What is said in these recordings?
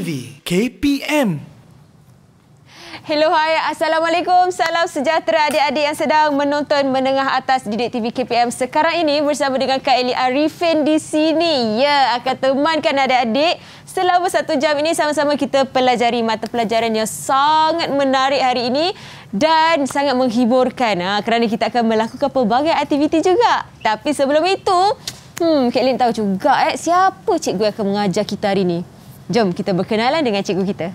TV KPM. Hello hi, Assalamualaikum. Salam sejahtera adik-adik yang sedang menonton menengah atas Didik TV KPM. Sekarang ini bersama dengan Kak Eli Arifin di sini. Ya, akan temankan adik-adik selama satu jam ini sama-sama kita pelajari mata pelajaran yang sangat menarik hari ini dan sangat menghiburkan ha, kerana kita akan melakukan pelbagai aktiviti juga. Tapi sebelum itu, hmm, Kak Eli tahu juga eh, siapa cikgu yang akan mengajar kita hari ini? Jom kita berkenalan dengan cikgu kita.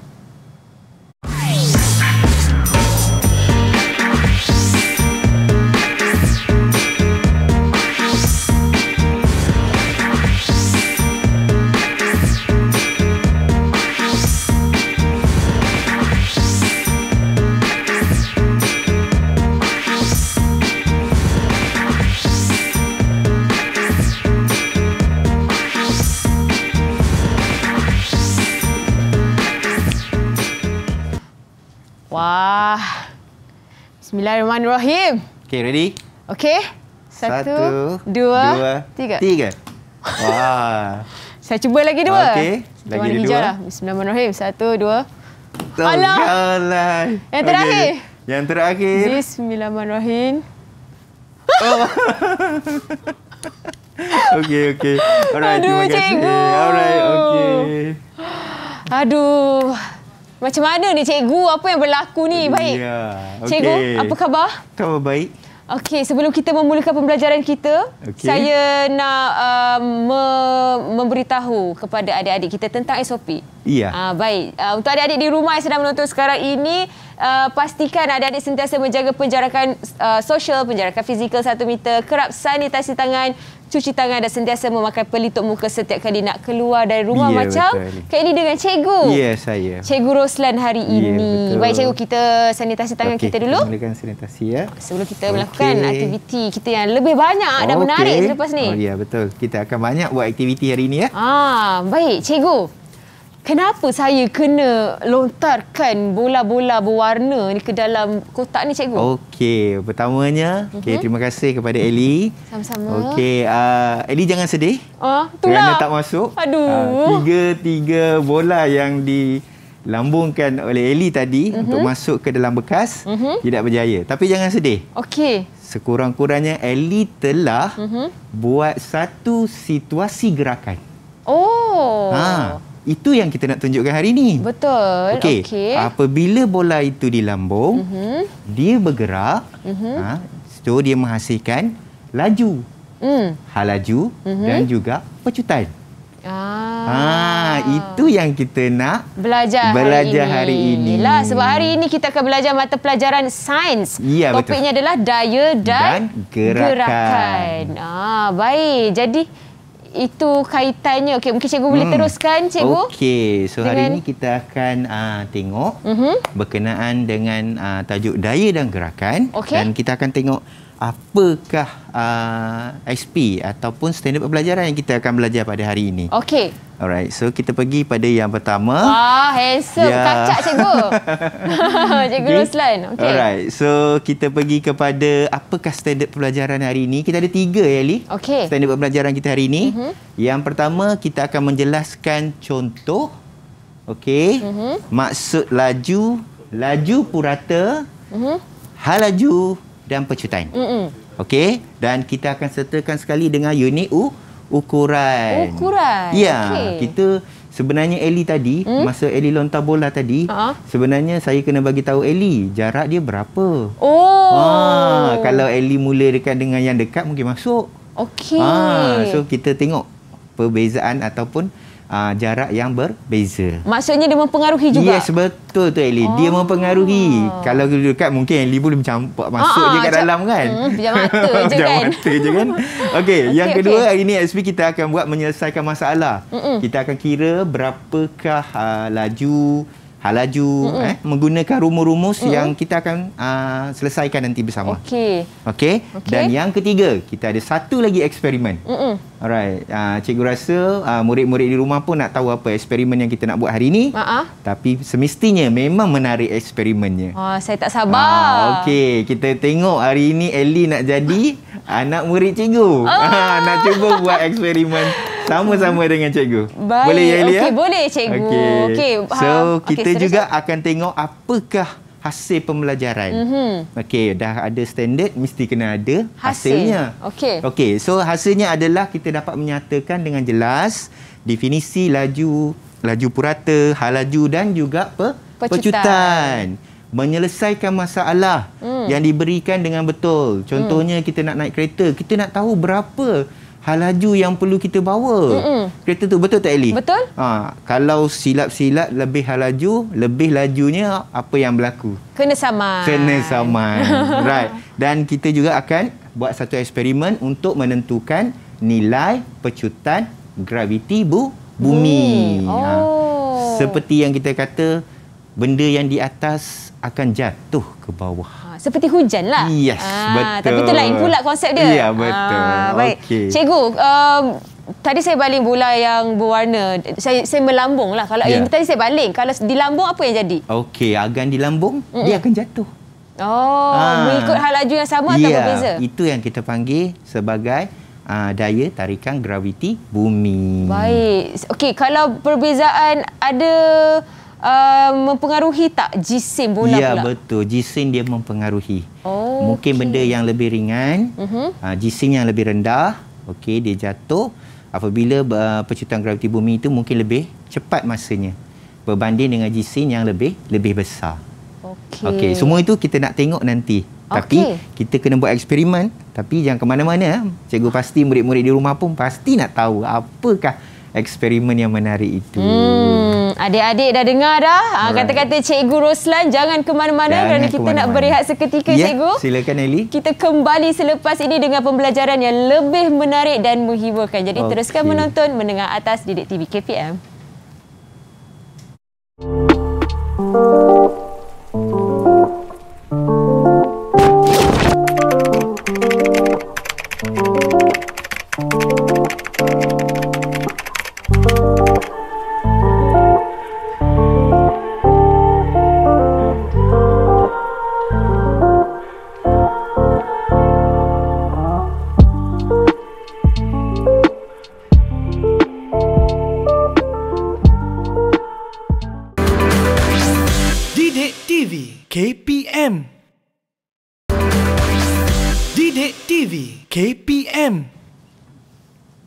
Bismillahirrahmanirrahim. Okay, ready? Okay. Satu, Satu dua, dua, tiga. Tiga. Wah. Saya cuba lagi dua. Okay. Lagi dua. dua. Lah. Bismillahirrahmanirrahim. Satu, dua. Allah. Allah. Yang terakhir. Okay. Yang terakhir. Bismillahirrahmanirrahim. Oh. okay, okay. Alright, terima kasih. Alright, okay. Aduh. Macam mana ni cikgu? Apa yang berlaku ni? Ya, baik. Ya. Cikgu, apa khabar? Khabar baik. Okey, sebelum kita memulakan pembelajaran kita, okay. saya nak uh, me memberitahu kepada adik-adik kita tentang SOP. Iya. Uh, baik. Uh, untuk adik-adik di rumah yang sedang menonton sekarang ini, uh, pastikan adik-adik sentiasa menjaga penjarakan uh, sosial, penjarakan fizikal satu meter, kerap sanitasi tangan, cuci tangan dan sentiasa memakai pelitup muka setiap kali nak keluar dari rumah yeah, macam kali ini dengan cikgu. Ya yeah, saya. Cikgu Roslan hari yeah, ini. Betul. Baik cikgu kita sanitasi tangan okay. kita dulu. Gunakan sanitasi ya. Sebelum kita okay. melakukan aktiviti kita yang lebih banyak oh, dan menarik okay. selepas ni. Oh ya yeah, betul. Kita akan banyak buat aktiviti hari ini ya. Ah baik cikgu kenapa saya kena lontarkan bola-bola berwarna ni ke dalam kotak ni cikgu? Okey, pertamanya, uh-huh. okay, mhm. terima kasih kepada Eli. Sama-sama. Okey, uh, Eli jangan sedih. Oh, uh, itulah. Kerana tak masuk. Aduh. Ah, tiga-tiga bola yang di lambungkan oleh Eli tadi uh-huh. untuk masuk ke dalam bekas uh-huh. tidak berjaya. Tapi jangan sedih. Okey. Sekurang-kurangnya Eli telah uh-huh. buat satu situasi gerakan. Oh. Ha. Itu yang kita nak tunjukkan hari ini. Betul. Okey. Okay. Apabila bola itu dilambung, uh mhm. -huh. dia bergerak, uh mhm. -huh. ha, so dia menghasilkan laju. Mm. Hal uh mhm. -huh. dan juga pecutan. Ah. Ha, itu yang kita nak belajar, belajar hari, hari ini. sebab hari ini kita akan belajar mata pelajaran sains. Ya, Topiknya betul. adalah daya dan, dan gerakan. gerakan. Ah, baik, jadi itu kaitannya. Okey, mungkin cikgu boleh hmm. teruskan, cikgu. Okey, so dengan... hari ini kita akan uh, tengok uh mhm. -huh. berkenaan dengan uh, tajuk daya dan gerakan. Okay. Dan kita akan tengok apakah uh, ah, SP ataupun standard pembelajaran yang kita akan belajar pada hari ini. Okey. Alright, so kita pergi pada yang pertama. Ah, handsome yeah. kacak cikgu. cikgu Ruslan. Okay. Alright, so kita pergi kepada apakah standard pembelajaran hari ini. Kita ada tiga, eh, Ellie. Okay. Standard pembelajaran kita hari ini. Mm -hmm. Yang pertama, kita akan menjelaskan contoh. Okay. Mm -hmm. Maksud laju, laju purata, mm -hmm. hal dan pecutan, Mm-mm. Okay. Dan kita akan sertakan sekali dengan unit u- ukuran. Ukuran. Ya. Yeah. Okay. Kita sebenarnya Eli tadi, mm? masa Ellie lontar bola tadi, uh-huh. sebenarnya saya kena bagi tahu Eli jarak dia berapa. Oh. Ha, kalau Eli mula dekat dengan yang dekat mungkin masuk. Okay. Ha, so kita tengok perbezaan ataupun uh, jarak yang berbeza. Maksudnya dia mempengaruhi juga? Yes, betul tu Eli. Oh. Dia mempengaruhi. Kalau kita dekat mungkin Eli boleh macam masuk ah, ah, je kat jat- dalam kan? Hmm, Pejam kan. mata je kan? Pejam mata je kan? Okey, okay, yang kedua okay. hari ni SP kita akan buat menyelesaikan masalah. Mm-mm. Kita akan kira berapakah uh, laju halaju mm -mm. Eh, menggunakan rumus-rumus mm -mm. yang kita akan uh, selesaikan nanti bersama. Okey. Okey. Okay. Dan yang ketiga, kita ada satu lagi eksperimen. Mm -mm. Alright. Uh, cikgu rasa ah, murid-murid uh, di rumah pun nak tahu apa eksperimen yang kita nak buat hari ini. Uh -uh. Tapi semestinya memang menarik eksperimennya. Oh, saya tak sabar. Uh, Okey, kita tengok hari ini Ellie nak jadi anak murid cikgu. Oh. nak cuba buat eksperimen. Sama-sama dengan cikgu. Baik. Boleh ya Elia? Okey, ya? boleh cikgu. Okey. Okay. Ha, so, kita okay, juga akan tengok apakah hasil pembelajaran. Mm -hmm. Okey, dah ada standard, mesti kena ada hasil. hasilnya. Okey. Okey, so hasilnya adalah kita dapat menyatakan dengan jelas definisi laju, laju purata, hal laju dan juga pe pecutan. pecutan. Menyelesaikan masalah mm. yang diberikan dengan betul. Contohnya, mm. kita nak naik kereta, kita nak tahu berapa Halaju yang perlu kita bawa Mm-mm. kereta tu betul tak Eli? betul ha, kalau silap-silap lebih halaju, lebih lajunya apa yang berlaku kena sama. kena sama. right dan kita juga akan buat satu eksperimen untuk menentukan nilai pecutan graviti bu bumi hmm. ha. oh. ha, seperti yang kita kata benda yang di atas akan jatuh ke bawah seperti hujan lah. Yes, ah, betul. Tapi tu lain pula konsep dia. Ya, betul. Ah, baik. Okay. Cikgu, um, tadi saya baling bola yang berwarna. Saya, saya melambung lah. Kalau yeah. yang tadi saya baling. Kalau di lambung apa yang jadi? Okey, agan dilambung, mm -mm. dia akan jatuh. Oh, ah. mengikut hal laju yang sama yeah. atau ya, berbeza? Itu yang kita panggil sebagai... Uh, daya tarikan graviti bumi. Baik. Okey, kalau perbezaan ada Uh, mempengaruhi tak jisim bola ya, pula? Ya, betul. Jisim dia mempengaruhi. Oh, Mungkin okay. benda yang lebih ringan, mhm. uh -huh. jisim yang lebih rendah, okey, dia jatuh. Apabila uh, percutaan graviti bumi itu mungkin lebih cepat masanya berbanding dengan jisim yang lebih lebih besar. Okey. Okey, semua itu kita nak tengok nanti. Okay. Tapi kita kena buat eksperimen, tapi jangan ke mana-mana. Cikgu pasti murid-murid di rumah pun pasti nak tahu apakah eksperimen yang menarik itu. Hmm, adik-adik dah dengar dah ha, kata-kata Cikgu Roslan jangan ke mana-mana jangan kerana ke kita mana-mana. nak berehat seketika ya, Cikgu. Silakan Eli. Kita kembali selepas ini dengan pembelajaran yang lebih menarik dan menghiburkan. Jadi okay. teruskan menonton menengah Atas Didik TV KPM. Thank Bilik TV KPM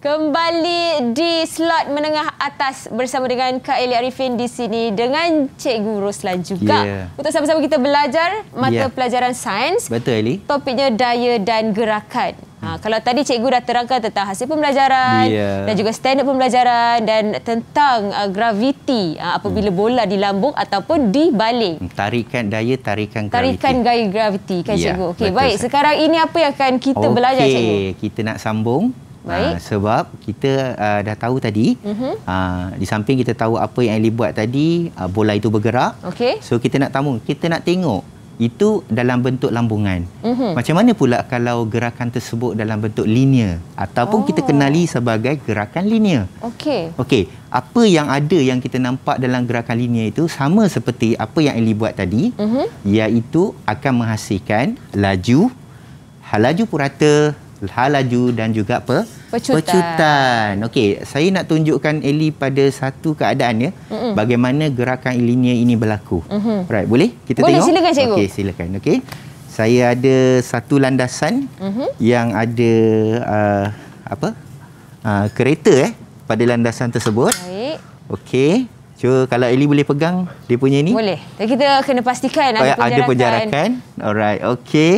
Kembali di slot menengah atas bersama dengan Kak Eli Arifin di sini dengan Cikgu Roslan juga. Yeah. Untuk sama-sama kita belajar mata yeah. pelajaran sains. Betul Eli. Topiknya daya dan gerakan. Ha, kalau tadi cikgu dah terangkan tentang hasil pembelajaran yeah. dan juga standard pembelajaran dan tentang uh, graviti uh, apabila hmm. bola dilambung ataupun dibalik. Hmm, tarikan daya, tarikan graviti. Tarikan gaya graviti kan yeah. cikgu. Okay, baik. Saya. Sekarang ini apa yang akan kita okay. belajar cikgu? Okey, kita nak sambung. Uh, baik. Uh, sebab kita uh, dah tahu tadi, uh mhm. -huh. uh, di samping kita tahu apa yang Ellie buat tadi, uh, bola itu bergerak. okay? So, kita nak tahu, kita nak tengok itu dalam bentuk lambungan. Mm-hmm. Macam mana pula kalau gerakan tersebut dalam bentuk linear ataupun oh. kita kenali sebagai gerakan linear. Okey. Okey, apa yang ada yang kita nampak dalam gerakan linear itu sama seperti apa yang Ellie buat tadi, mm-hmm. iaitu akan menghasilkan laju halaju purata halaju dan juga apa? Pecutan. Pecutan. Okey, saya nak tunjukkan Eli pada satu keadaan ya. Mm-mm. Bagaimana gerakan linear ini berlaku. Mm-hmm. Right, boleh? Kita boleh, tengok. Boleh silakan cikgu. Okey, silakan. Okey. Saya ada satu landasan mm-hmm. yang ada uh, apa? Uh, kereta eh pada landasan tersebut. Baik. Okey. so kalau Eli boleh pegang dia punya ni. Boleh. Jadi kita kena pastikan oh, ada penjarakan. Ada penjarakan. Alright. Okey.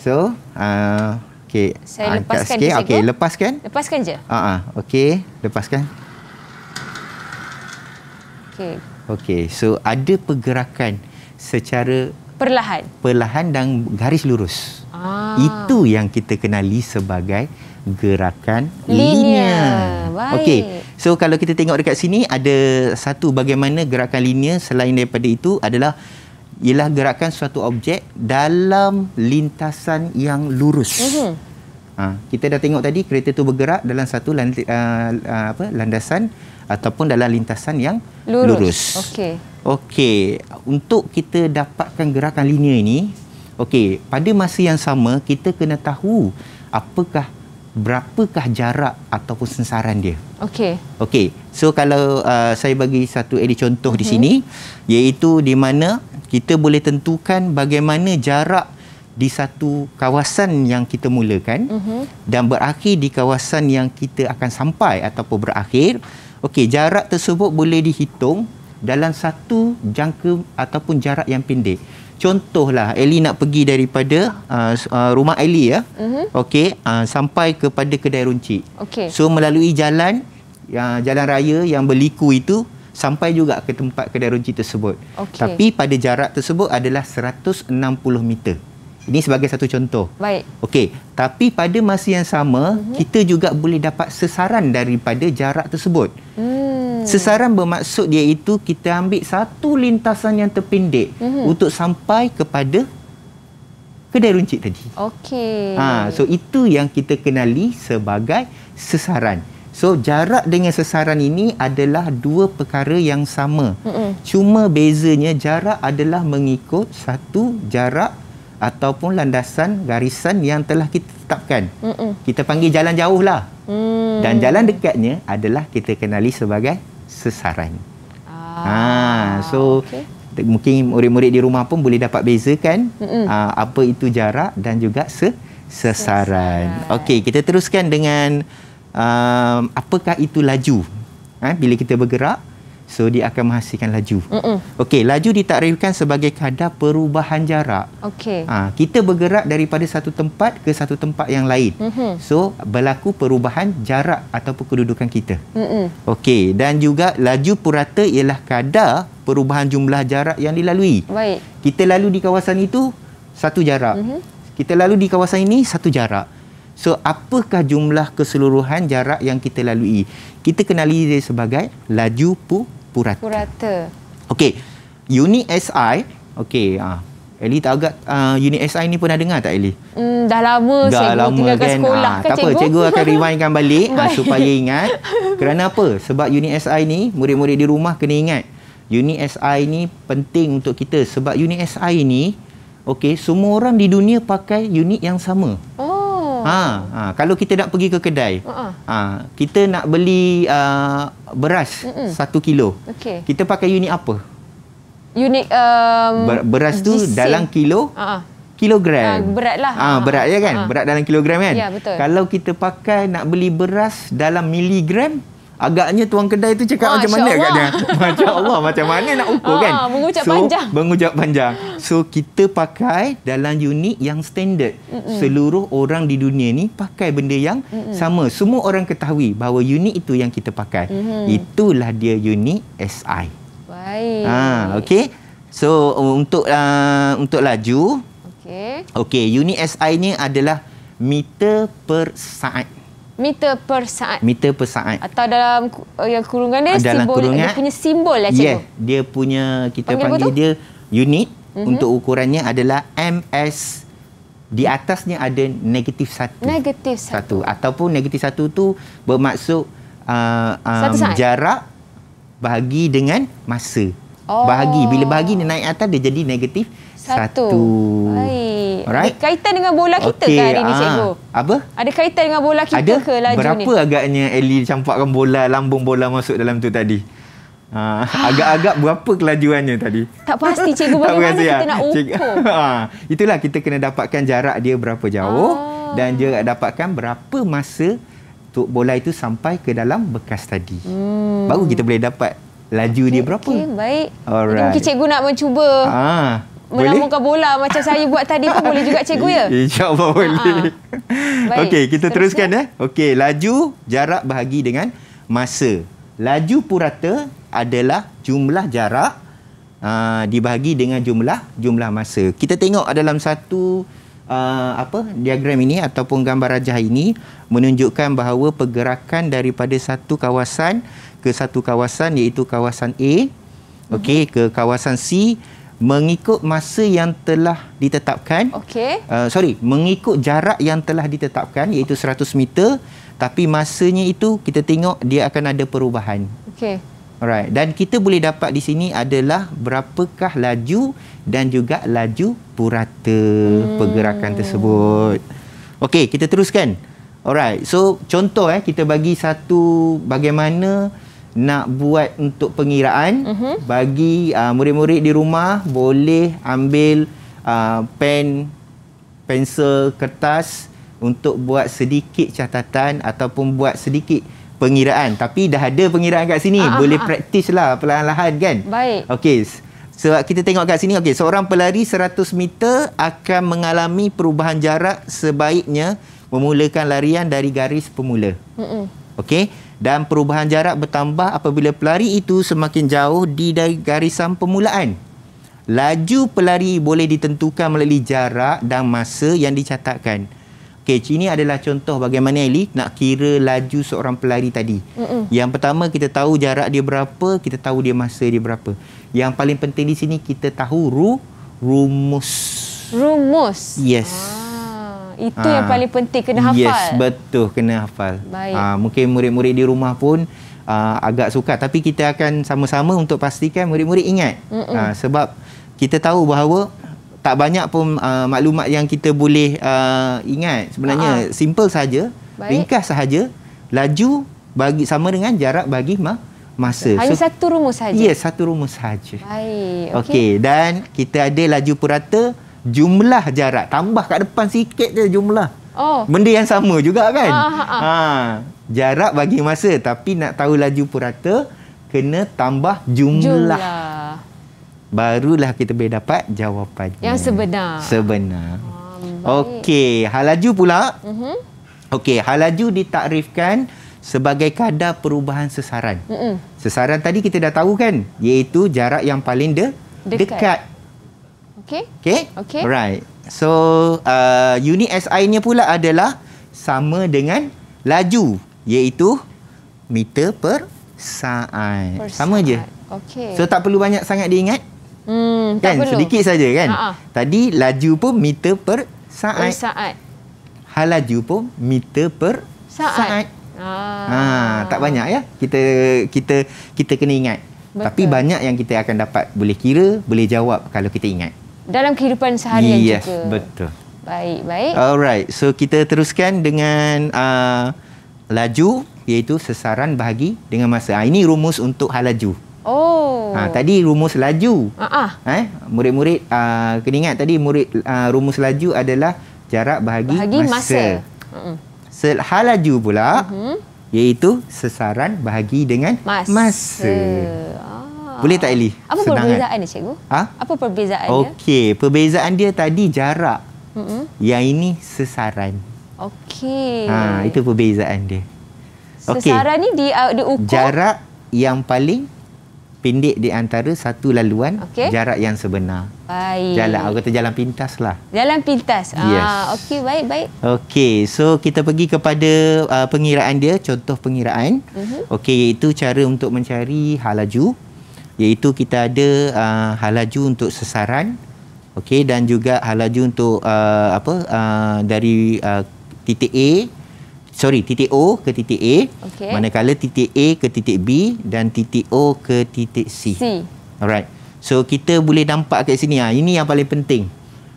So, uh, Okey, saya angkat lepaskan sikit. Okey, lepaskan. Lepaskan je. Ha ah, okey, lepaskan. Okey. Okey, so ada pergerakan secara perlahan. Perlahan dan garis lurus. Ah. Itu yang kita kenali sebagai gerakan linear. Okey. So kalau kita tengok dekat sini ada satu bagaimana gerakan linear selain daripada itu adalah ialah gerakan suatu objek dalam lintasan yang lurus. Uh-huh. Ha, kita dah tengok tadi kereta tu bergerak dalam satu lant- uh, uh, apa, landasan ataupun dalam lintasan yang lurus. lurus. Okey. Okey, untuk kita dapatkan gerakan linear ini, okey, pada masa yang sama kita kena tahu apakah berapakah jarak ataupun sensaran dia. Okey. Okey. So kalau uh, saya bagi satu edi contoh mm-hmm. di mhm. sini iaitu di mana kita boleh tentukan bagaimana jarak di satu kawasan yang kita mulakan uh-huh. dan berakhir di kawasan yang kita akan sampai ataupun berakhir. Okey, jarak tersebut boleh dihitung dalam satu jangka ataupun jarak yang pendek. Contohlah Eli nak pergi daripada uh, uh, rumah Eli ya. Uh-huh. Okey, uh, sampai kepada kedai runcit. Okay. So melalui jalan uh, jalan raya yang berliku itu sampai juga ke tempat kedai runci tersebut. Okay. Tapi pada jarak tersebut adalah 160 meter. Ini sebagai satu contoh. Baik. Okey, tapi pada masa yang sama, mm -hmm. kita juga boleh dapat sesaran daripada jarak tersebut. Hmm. Sesaran bermaksud dia itu kita ambil satu lintasan yang terpendek mm -hmm. untuk sampai kepada kedai runcit tadi. Okey. Ha, so itu yang kita kenali sebagai sesaran. Mm So jarak dengan sesaran ini adalah dua perkara yang sama. Mm-mm. Cuma bezanya jarak adalah mengikut satu jarak ataupun landasan garisan yang telah kita tetapkan. Mm-mm. Kita panggil jalan jauh lah. Mm. Dan jalan dekatnya adalah kita kenali sebagai sesaran. Ah, ha, so okay. mungkin murid-murid di rumah pun boleh dapat bezakan ha, apa itu jarak dan juga sesaran. sesaran. Okey, kita teruskan dengan um, apakah itu laju ha, bila kita bergerak so dia akan menghasilkan laju okey laju ditakrifkan sebagai kadar perubahan jarak okey ha, kita bergerak daripada satu tempat ke satu tempat yang lain Mm-mm. so berlaku perubahan jarak ataupun kedudukan kita okey dan juga laju purata ialah kadar perubahan jumlah jarak yang dilalui baik kita lalu di kawasan itu satu jarak Mm-mm. kita lalu di kawasan ini satu jarak So apakah jumlah keseluruhan jarak yang kita lalui? Kita kenali dia sebagai laju pu purata. Purata. Okey. Unit SI. Okey. Ah. Eli tak agak uh, unit SI ni pernah dengar tak Eli? Mm, dah lama dah cikgu lama, tinggalkan kan? sekolah ha, kan tak cikgu? Tak apa, cikgu akan rewindkan balik ha, supaya ingat. Kerana apa? Sebab unit SI ni, murid-murid di rumah kena ingat. Unit SI ni penting untuk kita. Sebab unit SI ni, okay, semua orang di dunia pakai unit yang sama. Oh. Ha, ha, kalau kita nak pergi ke kedai, uh-uh. ha, kita nak beli uh, beras satu kilo. Okay. Kita pakai unit apa? Unit um, Ber- beras tu GC. dalam kilo, uh-uh. kilogram. Uh, berat lah. Ha, berat ya kan? uh Berat dalam kilogram kan? Ya, betul. Kalau kita pakai nak beli beras dalam miligram, Agaknya tuang kedai tu cakap Masya macam mana Allah. agaknya. Macam Allah. macam mana nak ukur ha, kan. Ah, mengucap so, panjang. Mengucap panjang. So kita pakai dalam unit yang standard. Mm-mm. Seluruh orang di dunia ni pakai benda yang Mm-mm. sama. Semua orang ketahui bahawa unit itu yang kita pakai. Mm-hmm. Itulah dia unit SI. Baik. Ah, okay. So untuk uh, untuk laju. Okay. Okay unit SI ni adalah meter per saat meter per saat. Meter per saat. Atau dalam uh, yang kurungan dia dalam simbol kurungan, dia punya simbol lah cikgu. Yeah, dia punya kita panggil, panggil dia unit mm-hmm. untuk ukurannya adalah MS di atasnya ada negatif satu. Negatif satu. satu. Ataupun negatif satu tu bermaksud uh, um, satu jarak bahagi dengan masa. Oh. Bahagi. Bila bahagi dia naik atas dia jadi negatif satu. Baik. Ada kaitan dengan bola kita okay. ke hari ni, ah. Cikgu? Apa? Ada kaitan dengan bola kita ada? ke laju Berapa ni? Berapa agaknya Ellie campakkan bola, lambung bola masuk dalam tu tadi? Ha, agak-agak berapa kelajuannya tadi? Tak pasti cikgu bagaimana kita ah. nak ukur. Cikgu, ha, itulah kita kena dapatkan jarak dia berapa jauh ha. dan dia dapatkan berapa masa untuk bola itu sampai ke dalam bekas tadi. Hmm. Baru kita boleh dapat laju okay, dia berapa. Okay, baik. Alright. Jadi mungkin cikgu nak mencuba. Ha melamukkan bola macam saya buat tadi pun boleh juga cikgu ya? InsyaAllah boleh. Okey, kita teruskan, teruskan. eh. Okey, laju jarak bahagi dengan masa. Laju purata adalah jumlah jarak uh, dibahagi dengan jumlah jumlah masa. Kita tengok dalam satu uh, apa diagram ini ataupun gambar rajah ini menunjukkan bahawa pergerakan daripada satu kawasan ke satu kawasan iaitu kawasan A okey mhm. ke kawasan C mengikut masa yang telah ditetapkan okey uh, sorry mengikut jarak yang telah ditetapkan iaitu 100 meter tapi masanya itu kita tengok dia akan ada perubahan okey alright dan kita boleh dapat di sini adalah berapakah laju dan juga laju purata hmm. pergerakan tersebut okey kita teruskan alright so contoh eh kita bagi satu bagaimana nak buat untuk pengiraan uh mhm. -huh. bagi uh, murid-murid di rumah boleh ambil uh, pen pensel kertas untuk buat sedikit catatan ataupun buat sedikit pengiraan tapi dah ada pengiraan kat sini aha, boleh ah, praktislah perlahan-lahan kan baik okey sebab so, kita tengok kat sini okey seorang pelari 100 meter akan mengalami perubahan jarak sebaiknya memulakan larian dari garis pemula hmm -mm. okey dan perubahan jarak bertambah apabila pelari itu semakin jauh di garisan permulaan. Laju pelari boleh ditentukan melalui jarak dan masa yang dicatatkan. Okey, ini adalah contoh bagaimana Eli nak kira laju seorang pelari tadi. Mm-mm. Yang pertama kita tahu jarak dia berapa, kita tahu dia masa dia berapa. Yang paling penting di sini kita tahu ru, rumus. Rumus. Yes. Ah. Itu ha. yang ah. paling penting kena hafal. Yes, betul kena hafal. Ha, mungkin murid-murid di rumah pun uh, agak suka, tapi kita akan sama-sama untuk pastikan murid-murid ingat. Ha, sebab kita tahu bahawa tak banyak pun uh, maklumat yang kita boleh uh, ingat. Sebenarnya Ha-ha. simple saja, ringkas saja, laju bagi sama dengan jarak bagi ma masa. Hanya so, satu rumus saja. Ya, satu rumus saja. Baik. Okey, okay, dan kita ada laju purata jumlah jarak tambah kat depan sikit je jumlah oh benda yang sama juga kan ah, ah, ah. ha jarak bagi masa tapi nak tahu laju purata kena tambah jumlah, jumlah. barulah kita boleh dapat jawapan yang sebenar sebenar ah, okey hal laju pula uh mhm. -huh. okey hal laju ditakrifkan sebagai kadar perubahan sesaran. Mm -mm. Sesaran tadi kita dah tahu kan? Iaitu jarak yang paling de dekat. dekat Okay. Okay. Okay. Alright. So uh, unit SI nya pula adalah sama dengan laju iaitu meter per saat. Per sama saat. je. Okay. So tak perlu banyak sangat diingat. Hmm, kan? tak perlu. Sedikit saja kan. Ha -ha. Tadi laju pun meter per saat. Per saat. Hal laju pun meter per saat. saat. Ha. ha, tak banyak ya. Kita kita kita kena ingat. Betul. Tapi banyak yang kita akan dapat boleh kira, boleh jawab kalau kita ingat dalam kehidupan seharian yes, juga. Yes, betul. Baik, baik. Alright, so kita teruskan dengan uh, laju iaitu sesaran bahagi dengan masa. Ha, ini rumus untuk hal laju. Oh. Ha, tadi rumus laju. Uh-uh. Eh, murid-murid uh, kena ingat tadi murid uh, rumus laju adalah jarak bahagi, bahagi masa. masa. Uh-uh. Hal laju pula uh-huh. iaitu sesaran bahagi dengan Mas. masa. Boleh tak Eli? Apa Senang perbezaan kan? dia cikgu? Ha? Apa perbezaan okay. dia? Okey, perbezaan dia tadi jarak. Mm-hmm. Yang ini sesaran. Okey. Ha, itu perbezaan dia. Sesaran ni di uh, diukur jarak yang paling pendek di antara satu laluan okay. jarak yang sebenar. Baik. Jalan aku kata jalan pintas lah. Jalan pintas. Ah, yes. Ah, okey baik baik. Okey, so kita pergi kepada uh, pengiraan dia, contoh pengiraan. Uh-huh. Okey, iaitu cara untuk mencari halaju iaitu kita ada uh, halaju untuk sesaran okey dan juga halaju untuk uh, apa uh, dari uh, titik A sorry titik O ke titik A okay. manakala titik A ke titik B dan titik O ke titik C. C. Alright. So kita boleh nampak kat sini ah ini yang paling penting.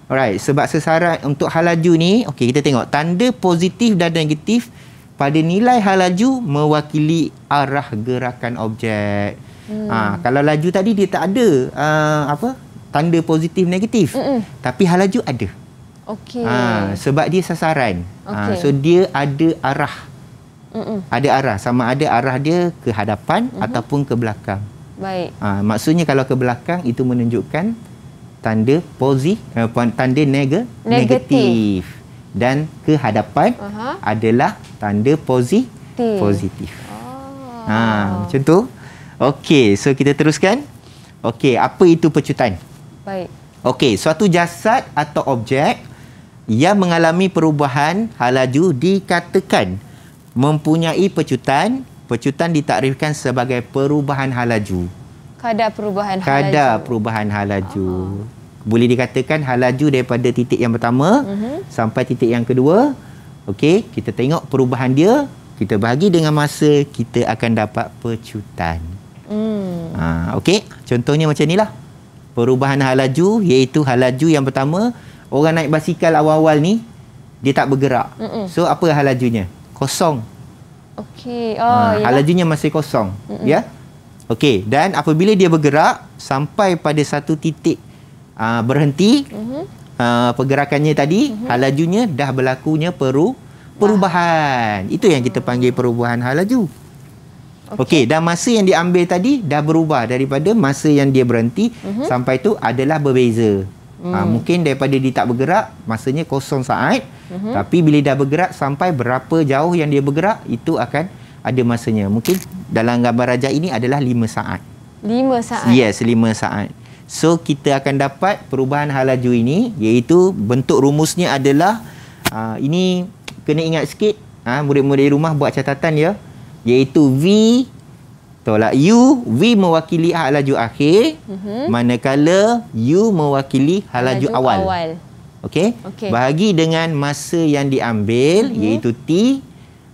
Alright, sebab sesaran untuk halaju ni, okey kita tengok tanda positif dan negatif pada nilai halaju mewakili arah gerakan objek. Hmm. Ha, kalau laju tadi dia tak ada uh, apa tanda positif negatif. Mm-mm. Tapi hal laju ada. Okey. Ha, sebab dia sasaran. Okay. Ha, so dia ada arah. Mm-mm. Ada arah sama ada arah dia ke hadapan mm-hmm. ataupun ke belakang. Baik. Ha, maksudnya kalau ke belakang itu menunjukkan tanda positif uh, eh, tanda neg- negatif. negatif dan ke hadapan uh-huh. adalah tanda positif. positif. ha, macam tu. Okey, so kita teruskan. Okey, apa itu pecutan? Baik. Okey, suatu jasad atau objek yang mengalami perubahan halaju dikatakan mempunyai pecutan. Pecutan ditakrifkan sebagai perubahan halaju. Kadar perubahan halaju. Kadar perubahan halaju. Aha. Boleh dikatakan halaju daripada titik yang pertama uh-huh. sampai titik yang kedua. Okey, kita tengok perubahan dia. Kita bahagi dengan masa, kita akan dapat pecutan. Ha, Okey, contohnya macam inilah. Perubahan halaju iaitu halaju yang pertama, orang naik basikal awal-awal ni, dia tak bergerak. Mm-mm. So, apa halajunya? Kosong. Okey. Ha, oh, ha, halajunya masih kosong. Mm-mm. Ya? Okey, dan apabila dia bergerak, sampai pada satu titik uh, berhenti, mm-hmm. uh, pergerakannya tadi, mm-hmm. halajunya dah berlakunya peru perubahan. Itu yang kita panggil perubahan halaju. Okey, okay, dan masa yang diambil tadi dah berubah daripada masa yang dia berhenti mm -hmm. sampai tu adalah berbeza. Mm. Ha, hmm. mungkin daripada dia tak bergerak, masanya kosong saat. Mm -hmm. Tapi bila dah bergerak sampai berapa jauh yang dia bergerak, itu akan ada masanya. Mungkin dalam gambar rajah ini adalah lima saat. Lima saat? Yes, lima saat. So, kita akan dapat perubahan halaju ini iaitu bentuk rumusnya adalah uh, ini kena ingat sikit ah, murid-murid uh, rumah buat catatan ya iaitu V tolak U V mewakili halaju akhir mm-hmm. manakala U mewakili halaju, halaju awal, awal. Okey okay. bahagi dengan masa yang diambil mm-hmm. iaitu T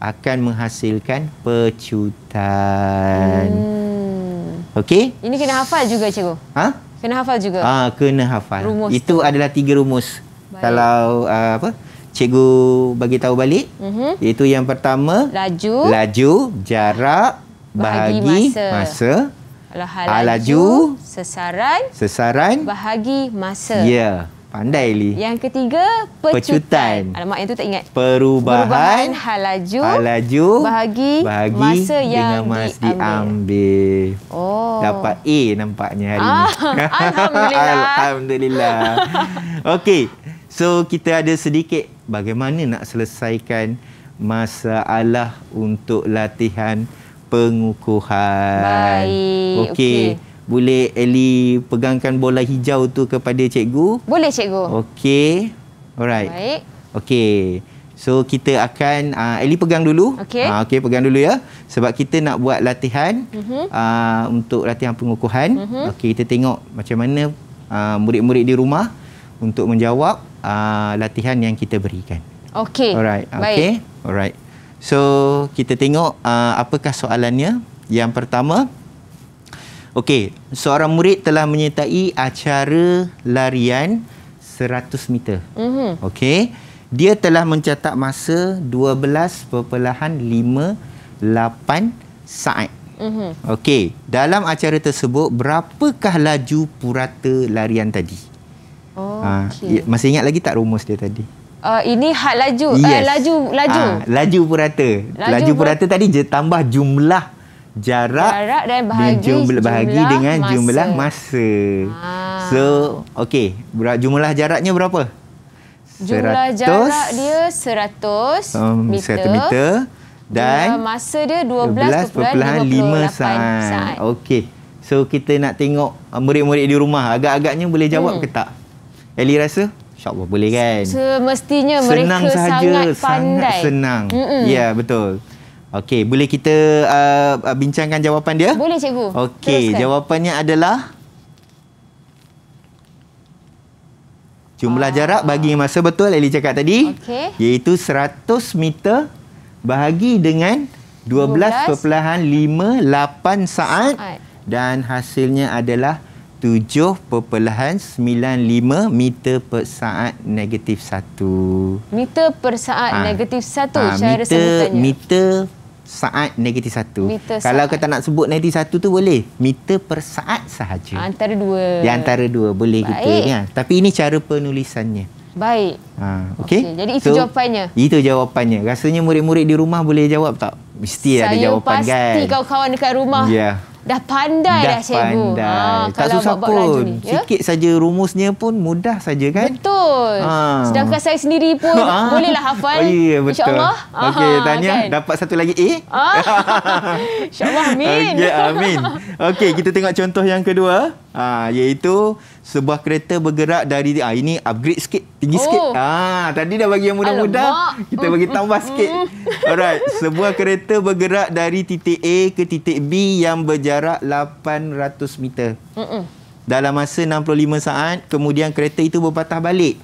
akan menghasilkan pecutan mm. Okey ini kena hafal juga cikgu Ha kena hafal juga Ah kena hafal rumus itu tu. adalah tiga rumus Baik. kalau uh, apa cikgu bagi tahu balik mm-hmm. iaitu yang pertama laju laju jarak bahagi, bahagi masa, masa. Ah, laju, laju sesaran sesaran bahagi masa ya yeah. pandai li yang ketiga pecutan, pecutan. alamak yang tu tak ingat perubahan, perubahan halaju bahagi, bahagi masa yang mas diambil. diambil oh dapat A nampaknya hari ah, ni alhamdulillah alhamdulillah okey So kita ada sedikit bagaimana nak selesaikan masalah untuk latihan pengukuhan. Baik. Okey. Okay. Boleh Eli pegangkan bola hijau tu kepada cikgu? Boleh cikgu. Okey. Alright. Baik. Okey. So kita akan uh, Eli pegang dulu. Okey. Uh, Okey pegang dulu ya. Sebab kita nak buat latihan uh -huh. uh, untuk latihan pengukuhan. Uh mhm. -huh. Okey kita tengok macam mana ah, murid-murid uh, di rumah untuk menjawab uh, latihan yang kita berikan. Okey. Alright. Okay. Baik. Alright. So, kita tengok uh, apakah soalannya. Yang pertama, okey, seorang murid telah menyertai acara larian 100 meter. Mm -hmm. Okey. Dia telah mencatat masa 12.58 saat. Mhm. Okey, dalam acara tersebut berapakah laju purata larian tadi? Ah, okay. Ha, masih ingat lagi tak rumus dia tadi? Uh, ini had laju. Eh, yes. Uh, laju laju. Ha, laju purata. Laju, laju purata tadi je tambah jumlah jarak, jarak dan bahagi, dan jumlah, bahagi dengan masa. jumlah masa. Ha. So, okey. Ber- jumlah jaraknya berapa? Jumlah 100, jarak dia 100 um, meter. 100 meter. Dan masa dia 12.58 saat. Okey. So, kita nak tengok uh, murid-murid di rumah agak-agaknya boleh jawab hmm. ke tak? Eli rasa InsyaAllah boleh kan Semestinya mereka senang sahaja, sangat pandai Sangat senang Ya yeah, betul Okey boleh kita uh, uh, bincangkan jawapan dia Boleh cikgu Okey jawapannya adalah Jumlah ah. jarak bagi masa betul Eli cakap tadi okay. Iaitu 100 meter Bahagi dengan 12.58 saat, saat. Dan hasilnya adalah 7.95 meter per saat negatif 1. Meter per saat ha. negatif 1 ha, cara meter, sebutannya. Meter saat negatif 1. Kalau kita nak sebut negatif 1 tu boleh. Meter per saat sahaja. Antara dua. Di antara dua boleh Baik. kita. Ya. Tapi ini cara penulisannya. Baik. Ha, ah, okay. okay. Jadi itu so, jawapannya. Itu jawapannya. Rasanya murid-murid di rumah boleh jawab tak? Mesti Saya ada jawapan kan. Saya pasti kawan-kawan dekat rumah. Ya. Yeah dah pandai dah, dah cikgu. Pandai. Ha, tak susah pun. Ni, ya? Sikit ya? saja rumusnya pun mudah saja kan? Betul. Ha. Sedangkan saya sendiri pun ha. bolehlah hafal. Oh, yeah, InsyaAllah. Okey, tanya. Kan? Dapat satu lagi A? Ha. InsyaAllah, amin. Okey, amin. Okey, kita tengok contoh yang kedua. Ha, iaitu sebuah kereta bergerak dari ah ini upgrade sikit tinggi oh. sikit ah tadi dah bagi yang mudah-mudah kita bagi tambah mm, sikit mm, mm. alright sebuah kereta bergerak dari titik A ke titik B yang berjarak 800 meter Mm-mm. dalam masa 65 saat kemudian kereta itu berpatah balik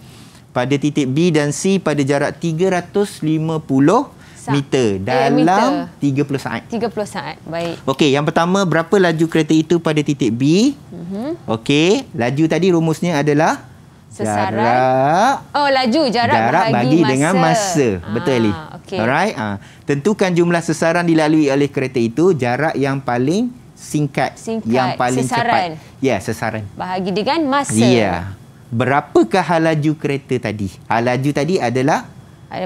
pada titik B dan C pada jarak 350 Sa- meter eh, dalam meter. 30 saat. 30 saat. Baik. Okey, yang pertama berapa laju kereta itu pada titik B? Mhm. Okey, laju tadi rumusnya adalah Sesaran. jarak. Oh, laju jarak, jarak bahagi bagi masa. dengan masa. Ah, Betul Ali. Okay. Alright. Ah, tentukan jumlah sesaran dilalui oleh kereta itu jarak yang paling singkat, singkat. yang paling sesaran. cepat. Ya, yeah, sesaran. Bahagi dengan masa. Ya. Yeah. Berapakah laju kereta tadi? laju tadi adalah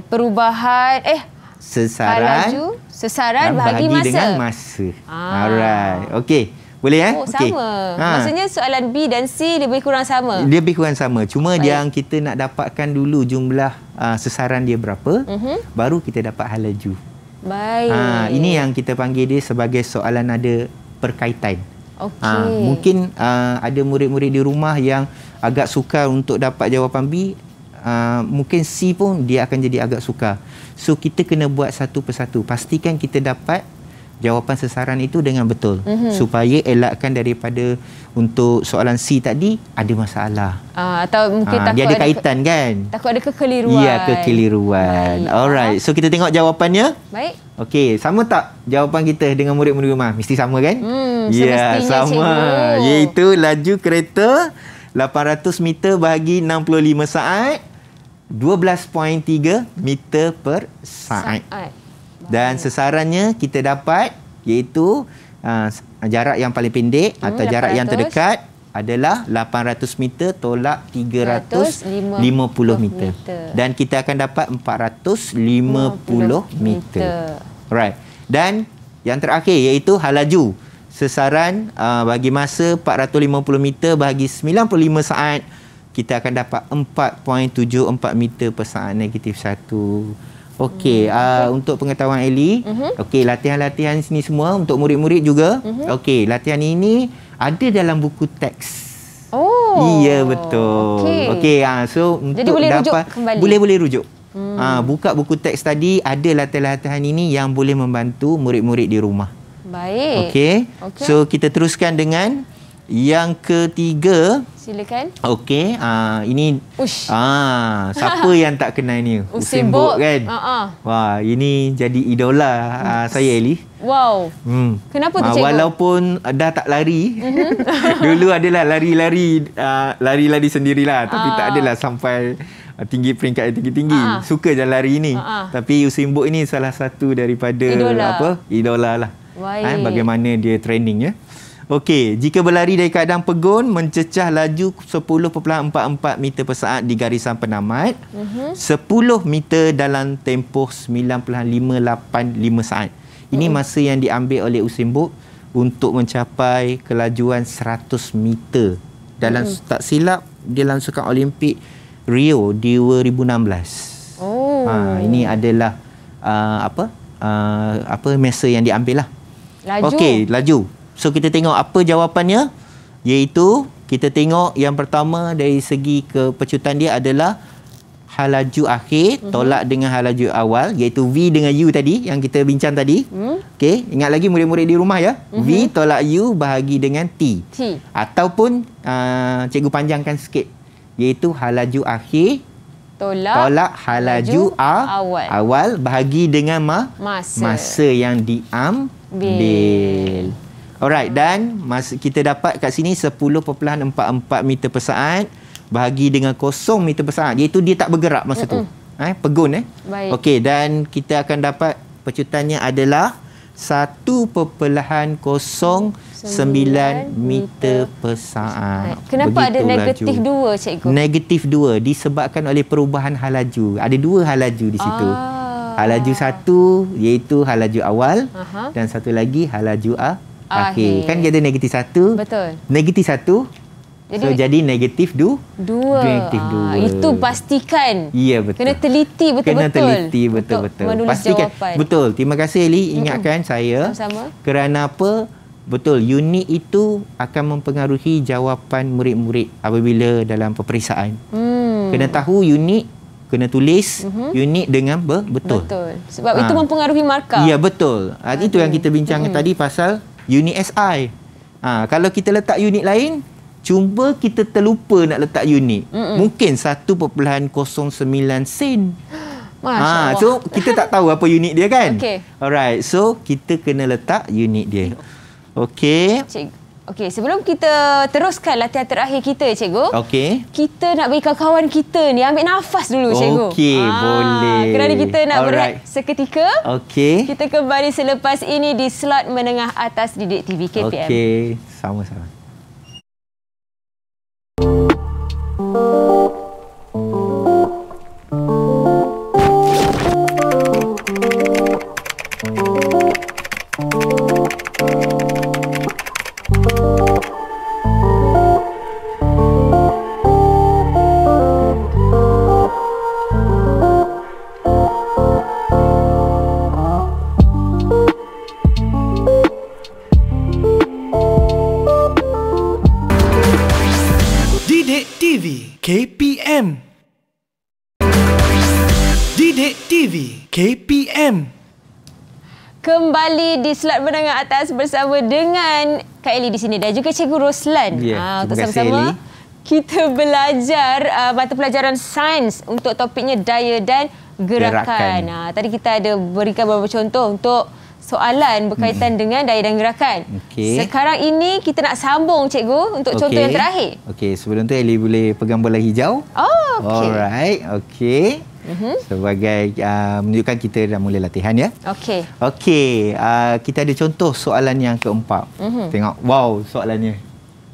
perubahan eh sesaran laju sesaran bahagi, bahagi masa. dengan masa. Ah. Alright. Okey. Boleh eh? Oh, okay. sama. Ha. Maksudnya soalan B dan C lebih kurang sama. Dia lebih kurang sama. Cuma Baik. yang kita nak dapatkan dulu jumlah uh, sesaran dia berapa, uh mhm. -huh. baru kita dapat hal laju. Baik. Ha, ini yang kita panggil dia sebagai soalan ada perkaitan. Ha, Okey. Ha, mungkin uh, ada murid-murid di rumah yang agak sukar untuk dapat jawapan B, Ah, mungkin C pun dia akan jadi agak suka. So kita kena buat satu persatu. Pastikan kita dapat jawapan sesaran itu dengan betul. Mm-hmm. Supaya elakkan daripada untuk soalan C tadi ada masalah. Uh, atau mungkin uh, takut dia ada, ada kaitan ke- kan? Takut ada kekeliruan. Ya, kekeliruan. Baik. Alright. So kita tengok jawapannya. Baik. Okey, sama tak jawapan kita dengan murid-murid rumah? Mesti sama kan? Hmm, ya, yeah, sama. Cikgu. Iaitu laju kereta 800 meter bahagi 65 saat. 12.3 meter per saat. saat. Dan sesarannya kita dapat iaitu uh, jarak yang paling pendek hmm, atau jarak 800. yang terdekat adalah 800 meter tolak 350, meter. meter. Dan kita akan dapat 450 meter. meter. Right. Dan yang terakhir iaitu halaju. Sesaran uh, bagi masa 450 meter bagi 95 saat kita akan dapat 4.74 meter per negatif 1. Okey, hmm. uh, ah, okay. untuk pengetahuan Eli, uh-huh. okey latihan-latihan sini semua untuk murid-murid juga. Uh-huh. Okey, latihan ini ada dalam buku teks. Oh. Iya yeah, betul. Okey, okay, uh, ah, so untuk boleh dapat boleh-boleh rujuk. Ah boleh, boleh uh, buka buku teks tadi ada latihan-latihan ini yang boleh membantu murid-murid di rumah. Baik. Okey. Okay. So kita teruskan dengan yang ketiga Silakan Okey uh, Ini Ah, uh, Siapa yang tak kenal ni Usain Bolt kan uh-huh. Wah ini jadi idola uh, saya Eli Wow hmm. Kenapa tu ah, cikgu? Walaupun dah tak lari uh-huh. Dulu adalah lari-lari uh, Lari-lari sendirilah Tapi uh. tak adalah sampai Tinggi peringkat yang tinggi-tinggi uh-huh. Suka je lari ni uh-huh. Tapi Usain Bolt ni salah satu daripada Idola apa? Idola lah Ha, bagaimana dia training ya? Okey, jika berlari dari keadaan pegun mencecah laju 10.44 meter per saat di garisan penamat, mhm. uh-huh. 10 meter dalam tempoh 95.85 saat. Ini uh-huh. masa yang diambil oleh Usain Bolt untuk mencapai kelajuan 100 meter dalam uh-huh. tak silap dalam sukan Olimpik Rio 2016. Oh. Ha, ini adalah uh, apa? Uh, apa masa yang diambil lah. Laju. Okey, laju. So kita tengok apa jawapannya iaitu kita tengok yang pertama dari segi kepecutan dia adalah halaju akhir mm-hmm. tolak dengan halaju awal iaitu V dengan U tadi yang kita bincang tadi. Mm. Okey, ingat lagi murid-murid di rumah ya. Mm-hmm. V mhm. tolak U bahagi dengan T. T. Ataupun uh, cikgu panjangkan sikit iaitu halaju akhir tolak, tolak halaju A, awal. awal bahagi dengan ma- masa. masa yang diambil. Bil. Alright dan mas- kita dapat kat sini 10.44 meter per saat bahagi dengan 0 meter per saat iaitu dia tak bergerak masa Mm-mm. tu. Eh pegun eh. Baik. Okey dan kita akan dapat pecutannya adalah 1.09 meter per saat. Kenapa Begitu ada negatif 2 cikgu? Negatif 2 disebabkan oleh perubahan halaju. Ada dua halaju di situ. Ah. Halaju satu iaitu halaju awal Aha. dan satu lagi halaju akhir akhir. akhir. Kan dia ada negatif satu. Betul. Negatif satu. Jadi, so, jadi negatif du, dua. Negatif ah, dua. Itu pastikan. Ya, betul. Kena teliti betul-betul. Kena teliti betul-betul. Untuk pastikan. jawapan. Betul. Terima kasih, Eli. Ingatkan mm-hmm. saya. Sama-sama. Kerana apa? Betul. Unit itu akan mempengaruhi jawapan murid-murid apabila dalam peperiksaan. Hmm. Kena tahu unit kena tulis mm-hmm. unit dengan betul. Betul. Sebab ha. itu mempengaruhi markah. Ya, betul. Okay. Ah, itu yang kita bincangkan mm-hmm. tadi pasal unit SI. Ha, kalau kita letak unit lain, cuba kita terlupa nak letak unit. Mm-mm. Mungkin 1.09 sen. Masya ha, so kita tak tahu apa unit dia kan? Okay. Alright, so kita kena letak unit dia. Okay. Cik. Okey, sebelum kita teruskan latihan terakhir kita, cikgu. Okey. Kita nak bagi kawan-kawan kita ni ambil nafas dulu, cikgu. Okey, ah, boleh. Kerana kita nak berehat seketika. Okey. Kita kembali selepas ini di slot menengah atas Didik TV KPM. Okey, sama-sama. Thank you. FM. Kembali di slot menengah atas bersama dengan Kak Eli di sini dan juga Cikgu Roslan. Yeah. Ya, ha, untuk sama-sama kita belajar uh, mata pelajaran sains untuk topiknya daya dan gerakan. gerakan. Ha, tadi kita ada berikan beberapa contoh untuk soalan berkaitan hmm. dengan daya dan gerakan. Okay. Sekarang ini kita nak sambung Cikgu untuk okay. contoh yang terakhir. Okey, sebelum tu Eli boleh pegang bola hijau. Oh, okay. Alright, okey mm-hmm. sebagai uh, menunjukkan kita dah mula latihan ya. Okey. Okey, uh, kita ada contoh soalan yang keempat. Mm-hmm. Tengok, wow soalannya.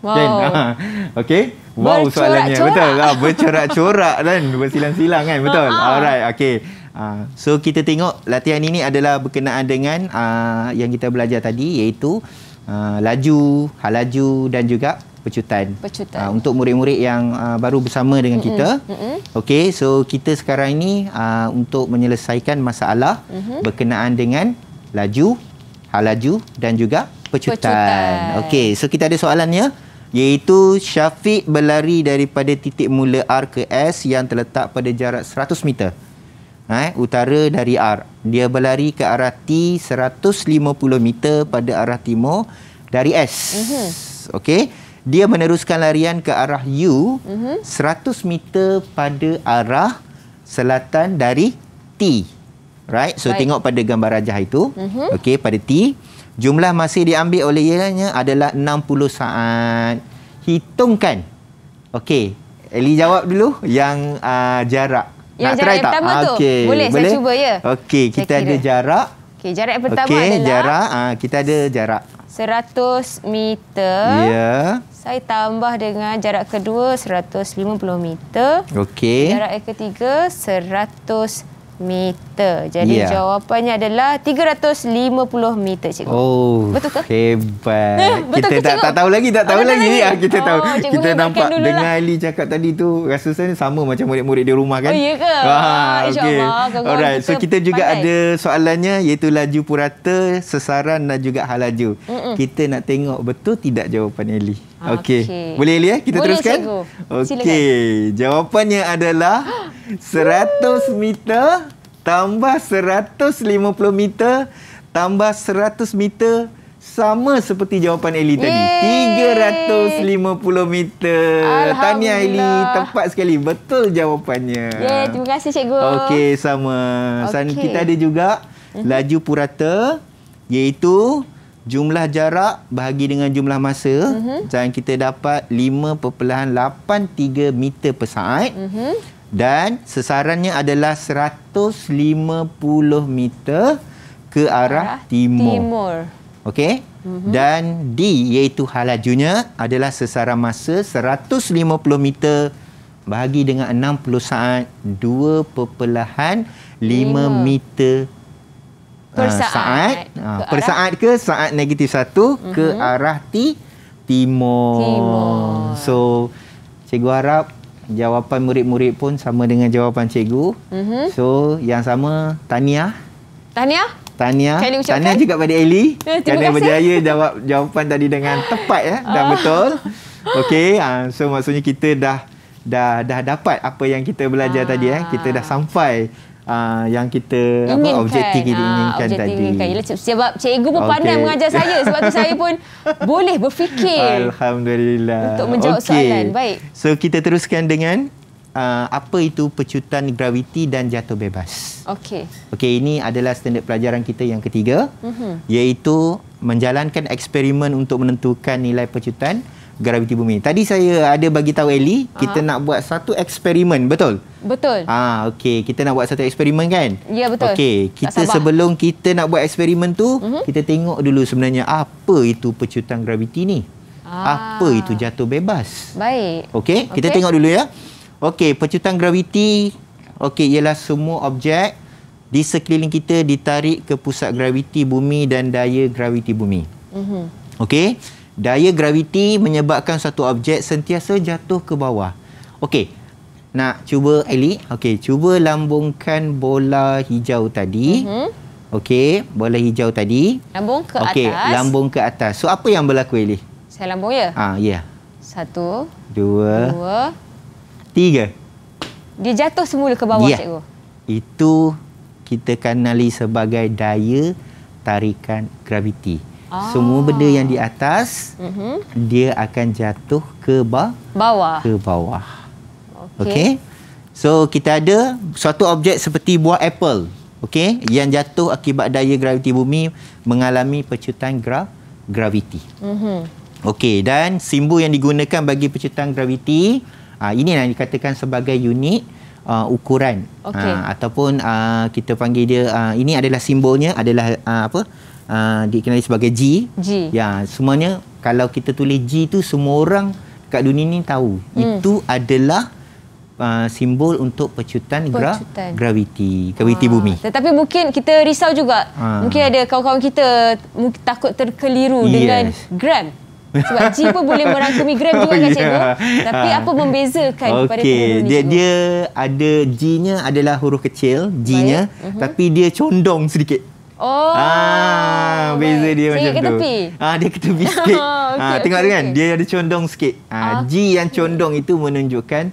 Wow. Kan? Okey. Wow soalannya. Betul. Ah, bercorak-corak dan bersilang-silang kan. Betul. Uh-huh. Alright. Okey. Uh, so kita tengok latihan ini adalah berkenaan dengan uh, yang kita belajar tadi iaitu uh, laju, halaju dan juga pecutan. pecutan. Uh, untuk murid-murid yang uh, baru bersama dengan mm -mm. kita. Mm -mm. Okey, so kita sekarang ini uh, ah, untuk menyelesaikan masalah mm -hmm. berkenaan dengan laju, halaju dan juga pecutan. pecutan. Okey, so kita ada soalannya iaitu Syafiq berlari daripada titik mula R ke S yang terletak pada jarak 100 meter. Eh, utara dari R. Dia berlari ke arah T 150 meter pada arah timur dari S. Mm -hmm. Okey dia meneruskan larian ke arah U mm -hmm. 100 meter pada arah selatan dari T. Right? So, right. tengok pada gambar rajah itu. Mm -hmm. Okey, pada T. Jumlah masa diambil oleh ianya adalah 60 saat. Hitungkan. Okay, Ellie jawab dulu yang uh, jarak. Yang Nak jarak yang tak? pertama okay. tu? Boleh, Boleh, saya cuba ya. Okey, ah, kita ada jarak. Okay, jarak yang pertama okay, adalah... Okey, jarak. Uh, kita ada jarak. 100 meter. Ya. Yeah. Saya tambah dengan jarak kedua 150 meter. Okey. Jarak yang ketiga 100 meter. Jadi yeah. jawapannya adalah 350 meter cikgu. Oh. Betul ke? Hebat. Betul kita ke, tak, tak tahu lagi, tak ah, tahu oh, lagi. Ah kita oh, tahu. Kita nampak dengar lah. Ali cakap tadi tu rasa saya sama macam murid-murid di rumah kan. Oh iya ke? Ah, ah okay. Alright. so kita juga pandai. ada soalannya iaitu laju purata, sesaran dan juga halaju. Mm-mm. Kita nak tengok betul tidak jawapan Ali. Ah, okey. Okay. Boleh Elia kita Boleh, teruskan? Okey. Jawapannya adalah 100 meter tambah 150 meter tambah 100 meter sama seperti jawapan Eli Yeay. tadi 350 meter. Tahniah Eli tepat sekali betul jawapannya. Ya, terima kasih cikgu. Okey, sama. Okay. San kita ada juga mhm. laju purata iaitu jumlah jarak bahagi dengan jumlah masa uh mhm. -huh. dan kita dapat 5.83 meter per saat uh mhm. -huh. dan sesarannya adalah 150 meter ke arah, arah timur. timur. Okey? Uh mhm. -huh. Dan D iaitu halajunya adalah sesaran masa 150 meter bahagi dengan 60 saat 2.5 meter per uh, ah, saat uh, eh, ah, per saat ke saat negatif satu uh-huh. ke mhm. arah ti timur. timur so cikgu harap jawapan murid-murid pun sama dengan jawapan cikgu uh-huh. so yang sama Tania. Tania. Tania, Tania juga pada Eli. Kerana eh, berjaya jawab jawapan tadi dengan tepat ya. Dah ah. betul. Okay, uh, so maksudnya kita dah dah dah dapat apa yang kita belajar ah. tadi eh. Kita dah sampai Uh, yang kita inginkan. apa objektif kita ah, inginkan uh, objektif tadi. Inginkan. Sebab cikgu pun okay. pandai mengajar saya sebab tu saya pun boleh berfikir. Alhamdulillah. Untuk menjawab okay. soalan. Baik. So kita teruskan dengan uh, apa itu pecutan graviti dan jatuh bebas. Okey. Okey, ini adalah standard pelajaran kita yang ketiga. Mhm. Uh-huh. iaitu menjalankan eksperimen untuk menentukan nilai pecutan graviti bumi. Tadi saya ada bagi tahu Eli, Aha. kita ah. nak buat satu eksperimen, betul? Betul. Ah, okey, kita nak buat satu eksperimen kan? Ya, betul. Okey, kita sebelum kita nak buat eksperimen tu, uh-huh. kita tengok dulu sebenarnya apa itu pecutan graviti ni. Ah. Apa itu jatuh bebas? Baik. Okey, kita tengok dulu ya. Okey, pecutan graviti okey ialah semua objek di sekeliling kita ditarik ke pusat graviti bumi dan daya graviti bumi. Mhm. uh Okey daya graviti menyebabkan satu objek sentiasa jatuh ke bawah. Okey. Nak cuba Eli? Okey, cuba lambungkan bola hijau tadi. Mhm. Mm Okey, bola hijau tadi. Lambung ke okay, atas. Okey, lambung ke atas. So apa yang berlaku Eli? Saya lambung ya? Ah, ya. Yeah. Satu. Dua. Dua. Tiga. Dia jatuh semula ke bawah, yeah. cikgu. Itu kita kenali sebagai daya tarikan graviti. Semua ah. benda yang di atas mm -hmm. dia akan jatuh ke ba bawah. Ke bawah. Okey. Okay? So kita ada suatu objek seperti buah apple. Okey, yang jatuh akibat daya graviti bumi mengalami pecutan gra graviti. Mhm. Mm Okey, dan simbol yang digunakan bagi pecutan graviti, ah ini yang dikatakan sebagai unit Uh, ukuran okay. uh, ataupun uh, kita panggil dia uh, ini adalah simbolnya adalah uh, apa uh, dikenali sebagai G. G. Ya, semuanya kalau kita tulis G tu semua orang kat dunia ni tahu. Hmm. Itu adalah Uh, simbol untuk pecutan, pecutan. graviti graviti ha. bumi tetapi mungkin kita risau juga ha. mungkin ada kawan-kawan kita takut terkeliru yes. dengan gram sebab G pun boleh merangkumi gram juga oh, kan yeah. cikgu tapi ha. apa membezakan okay. kepada dia, dia ada G nya adalah huruf kecil G nya uh-huh. Mhm. tapi dia condong sedikit Oh. Ah, beza dia Sehingga macam ke tu. Tepi. Ah, dia ke tepi sikit. okay, ah, tengok okay. kan, dia ada condong sikit. Ah, ah G yang condong itu menunjukkan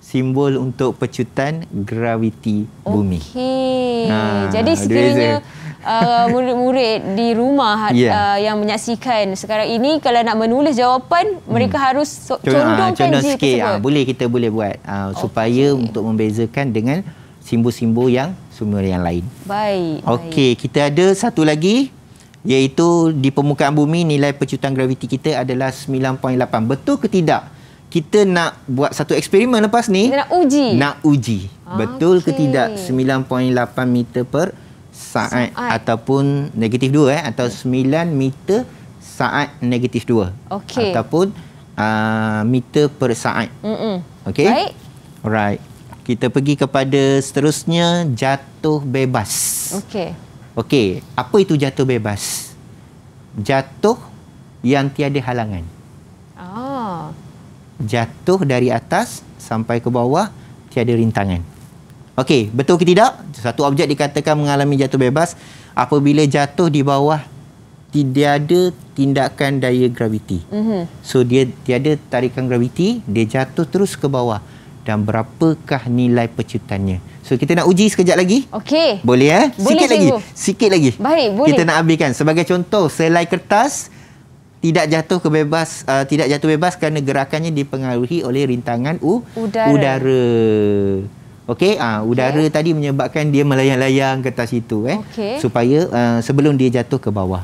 simbol untuk pecutan graviti okay. bumi. Okey. Ah, Jadi sekiranya Uh, murid-murid di rumah yeah. uh, ya. yang menyaksikan sekarang ini kalau nak menulis jawapan hmm. mereka harus so- ah, condongkan uh, condong sikit uh, boleh kita boleh buat uh, okay. supaya untuk membezakan dengan simbol-simbol yang semua yang lain. Baik. Okey, kita ada satu lagi iaitu di permukaan bumi nilai pecutan graviti kita adalah 9.8. Betul ke tidak? Kita nak buat satu eksperimen lepas ni. Kita nak uji. Nak uji. Okay. Ah, Betul ke tidak 9.8 meter per saat so, ataupun negatif 2 eh atau 9 meter saat negatif 2. Okey. Ataupun uh, meter per saat. Mm -mm. Okey. Baik. Alright kita pergi kepada seterusnya jatuh bebas. Okey. Okey, apa itu jatuh bebas? Jatuh yang tiada halangan. Oh. Jatuh dari atas sampai ke bawah tiada rintangan. Okey, betul ke tidak? Satu objek dikatakan mengalami jatuh bebas apabila jatuh di bawah tiada tindakan daya graviti. Mm -hmm. So dia tiada tarikan graviti, dia jatuh terus ke bawah dan berapakah nilai pecutannya. So kita nak uji sekejap lagi. Okey. Boleh eh? Sikit lagi. Cikgu. Sikit lagi. Baik, boleh. Kita nak ambilkan sebagai contoh selai kertas tidak jatuh ke bebas uh, tidak jatuh bebas kerana gerakannya dipengaruhi oleh rintangan u udara. udara. Okey, uh, udara okay. tadi menyebabkan dia melayang-layang kertas itu eh. Okay. Supaya uh, sebelum dia jatuh ke bawah.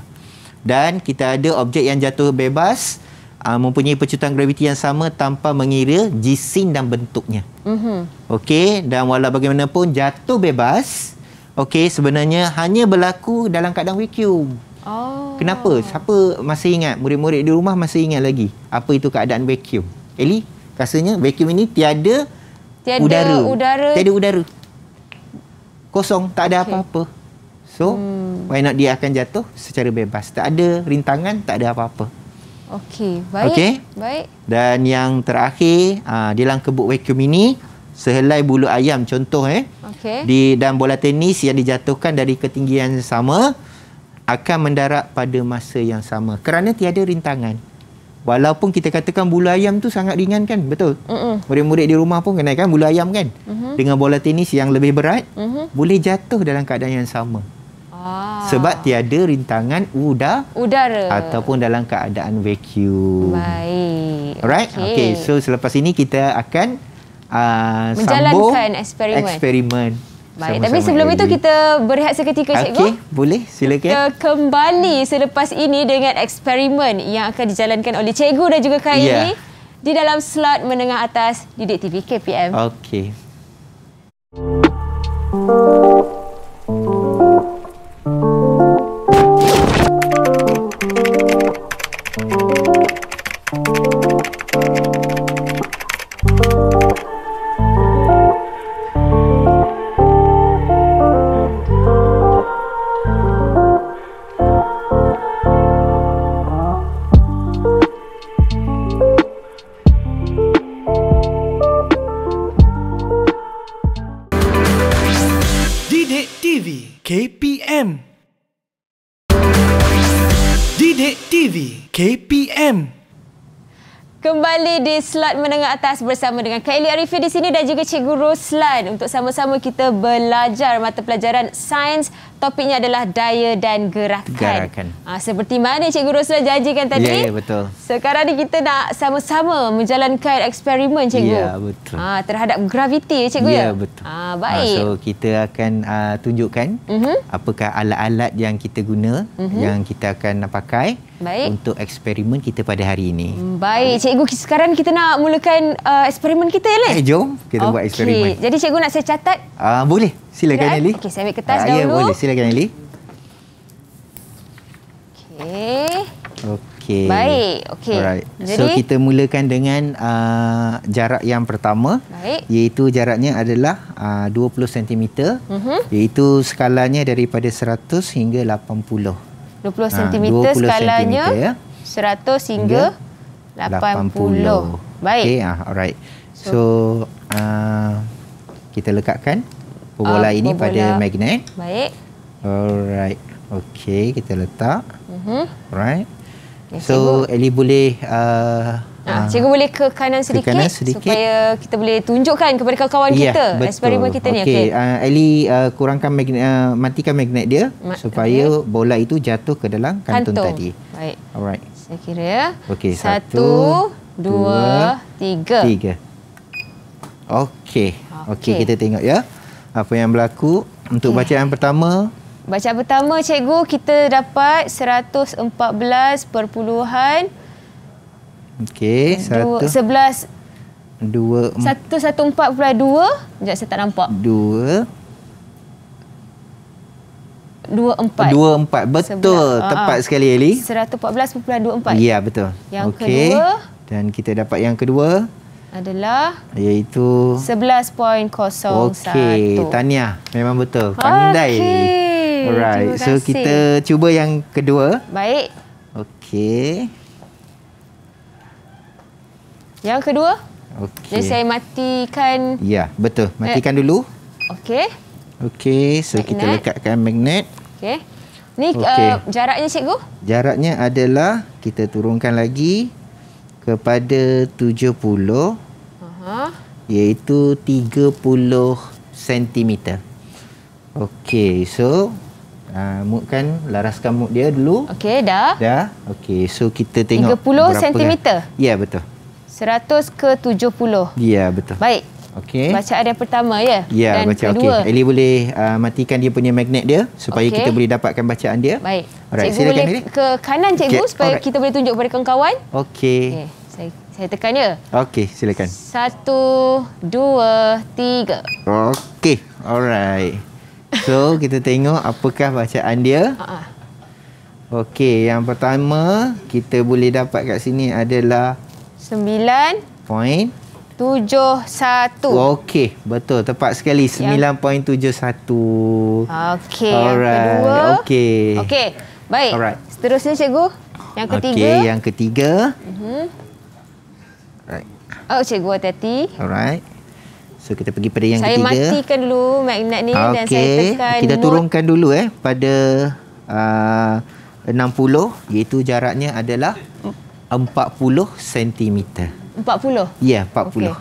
Dan kita ada objek yang jatuh bebas. Uh, uh, mempunyai pecutan graviti yang sama tanpa mengira jisin dan bentuknya. Mm-hmm. Okey, dan walau bagaimanapun jatuh bebas, okey sebenarnya hanya berlaku dalam keadaan vacuum. Oh. Kenapa? Siapa masih ingat? Murid-murid di rumah masih ingat lagi apa itu keadaan vacuum? Eli, rasanya vacuum ini tiada tiada udara. udara. Tiada udara. Kosong, tak ada okay. apa-apa. So, hmm. why not dia akan jatuh secara bebas. Tak ada rintangan, tak ada apa-apa. Okey, baik. Okay. baik. Dan yang terakhir, uh, di dalam kebuk vacuum ini, sehelai bulu ayam contoh. eh, Okey. di Dan bola tenis yang dijatuhkan dari ketinggian yang sama, akan mendarat pada masa yang sama. Kerana tiada rintangan. Walaupun kita katakan bulu ayam tu sangat ringan kan, betul? Murid-murid di rumah pun kan bulu ayam kan? Mm -hmm. Dengan bola tenis yang lebih berat, mm -hmm. boleh jatuh dalam keadaan yang sama. Ah. Sebab tiada rintangan udara. Udara. Ataupun dalam keadaan vacuum. Baik. Alright. Okay. okay. So selepas ini kita akan uh, menjalankan eksperimen. Eksperimen. Baik. Sama -sama Tapi sebelum itu kita berehat seketika cikgu. Okey, boleh. Silakan. Kita kembali selepas ini dengan eksperimen yang akan dijalankan oleh cikgu dan juga Kak yeah. di dalam slot menengah atas di Didik TV KPM. Okey. Pusat Menengah Atas bersama dengan Kaili Arifi di sini dan juga Cikgu Roslan untuk sama-sama kita belajar mata pelajaran Sains topiknya adalah daya dan gerakan. gerakan. Ha, seperti mana Cikgu Rosla janjikan tadi. Ya, ya, betul. Sekarang ni kita nak sama-sama menjalankan eksperimen Cikgu. Ya, betul. Ha, terhadap graviti ya, Cikgu ya? Ya, betul. Ha, baik. Ha, so, kita akan uh, tunjukkan uh mhm. -huh. apakah alat-alat yang kita guna, uh mhm. -huh. yang kita akan pakai. Baik. Untuk eksperimen kita pada hari ini. Mm, baik, Cikgu. Sekarang kita nak mulakan uh, eksperimen kita, ya? Eh, jom. Kita okay. buat eksperimen. Jadi, Cikgu nak saya catat? Uh, boleh. Silakan Ellie. Okey, saya ambil kertas ha, dahulu. Ya, boleh. Silakan Ellie. Okey. Okey. Baik. Okey. Jadi so kita mulakan dengan uh, jarak yang pertama. Baik. iaitu jaraknya adalah uh, 20 cm. Uh -huh. iaitu skalanya daripada 100 hingga 80. 20 cm ha, 20 skalanya cm, ya. 100 hingga 80. 80. Baik. Okay, ah, alright. So, so uh, ah, kita lekatkan. Bola uh, ah, ini pemula. pada magnet. Baik. Alright. Okey, kita letak. Mhm. Uh -huh. Alright. Okay, so, Eli boleh a uh, Ha, ah, cikgu boleh ke kanan, sedikit, ke kanan sedikit supaya kita boleh tunjukkan kepada kawan-kawan yeah, kita betul. eksperimen kita okay. ni. Okey, uh, Eli uh, kurangkan magnet, uh, matikan magnet dia Ma supaya okay. bola itu jatuh ke dalam kantung, kantung. tadi. Baik. Alright. Saya kira ya. Okey, satu, satu, dua, dua tiga. Tiga. Okey. Okey, okay, kita tengok ya apa yang berlaku untuk okay. bacaan pertama. Bacaan pertama cikgu kita dapat 114 114.2. Okey, 11 2 114.2. 114. 114. 114. Jap saya tak nampak. 2 24. 24. Betul. Sebelah. Ah, Tepat Aa, ah. sekali Eli. 114.24. Ya, betul. Yang okay. kedua. Dan kita dapat yang kedua adalah iaitu 11.01. Okey, Tania, memang betul. Pandai. Okay. Alright. So kita cuba yang kedua. Baik. Okey. Yang kedua? Okey. Jadi saya matikan. Ya, betul. Matikan eh. dulu. Okey. Okey, so magnet. kita lekatkan magnet. Okey. Ni okay. uh, jaraknya cikgu? Jaraknya adalah kita turunkan lagi kepada 70 uh-huh. iaitu 30 cm. Okey, so uh, ah, mood kan laraskan mood dia dulu. Okey, dah. Dah. Okey, so kita tengok 30 cm. Kan. Ya, betul. 100 ke 70. Ya, betul. Baik. Okey. Bacaan yang pertama ya. Ya, dan baca kedua. okey. Ellie boleh uh, matikan dia punya magnet dia supaya okay. kita boleh dapatkan bacaan dia. Baik. Alright, cikgu boleh ke kanan cikgu okay. supaya Alright. kita boleh tunjuk kepada kawan-kawan. Okey. Okay. Saya saya tekan ya. Okey, silakan. Satu, dua, tiga. Okey. Alright. So, kita tengok apakah bacaan dia. Uh-huh. Okey, yang pertama kita boleh dapat kat sini adalah... Sembilan... Point... Tujuh satu. Oh, okey. Betul. Tepat sekali. Sembilan poin tujuh satu. Okey. Yang kedua. Okey. Okey. Baik. Alright. Seterusnya cikgu. Yang ketiga. Okey. Yang ketiga. Uh -huh. Oh cikgu hati-hati. Alright. So kita pergi pada yang saya ketiga. Saya matikan dulu magnet ni. Okay. Dan saya tekan. Kita mode. turunkan dulu eh. Pada uh, 60. Iaitu jaraknya adalah 40 cm. Empat puluh? Ya, empat puluh.